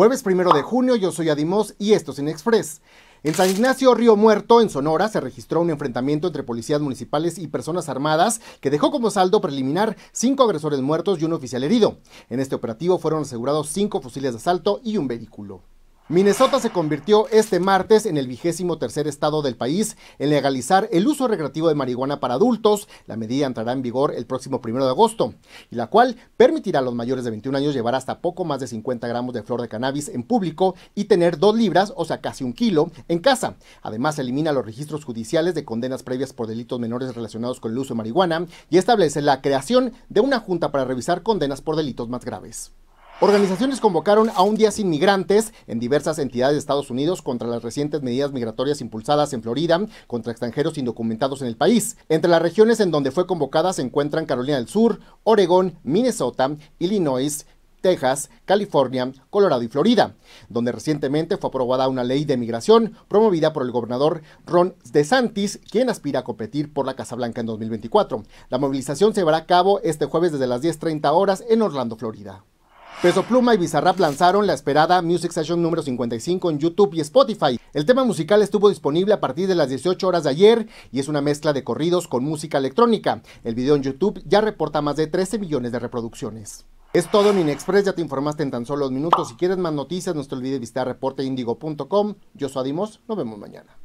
Jueves primero de junio, yo soy Adimos y esto es en Express. En San Ignacio Río Muerto, en Sonora, se registró un enfrentamiento entre policías municipales y personas armadas que dejó como saldo preliminar cinco agresores muertos y un oficial herido. En este operativo fueron asegurados cinco fusiles de asalto y un vehículo. Minnesota se convirtió este martes en el vigésimo tercer estado del país en legalizar el uso recreativo de marihuana para adultos. La medida entrará en vigor el próximo primero de agosto, y la cual permitirá a los mayores de 21 años llevar hasta poco más de 50 gramos de flor de cannabis en público y tener dos libras, o sea, casi un kilo, en casa. Además, elimina los registros judiciales de condenas previas por delitos menores relacionados con el uso de marihuana y establece la creación de una junta para revisar condenas por delitos más graves. Organizaciones convocaron a un día sin migrantes en diversas entidades de Estados Unidos contra las recientes medidas migratorias impulsadas en Florida contra extranjeros indocumentados en el país. Entre las regiones en donde fue convocada se encuentran Carolina del Sur, Oregón, Minnesota, Illinois, Texas, California, Colorado y Florida, donde recientemente fue aprobada una ley de migración promovida por el gobernador Ron DeSantis, quien aspira a competir por la Casa Blanca en 2024. La movilización se llevará a cabo este jueves desde las 10.30 horas en Orlando, Florida. Peso Pluma y Bizarrap lanzaron la esperada Music Session número 55 en YouTube y Spotify. El tema musical estuvo disponible a partir de las 18 horas de ayer y es una mezcla de corridos con música electrónica. El video en YouTube ya reporta más de 13 millones de reproducciones. Es todo en Inexpress, ya te informaste en tan solo dos minutos. Si quieres más noticias, no te olvides visitar reporteindigo.com. Yo soy Adimos, nos vemos mañana.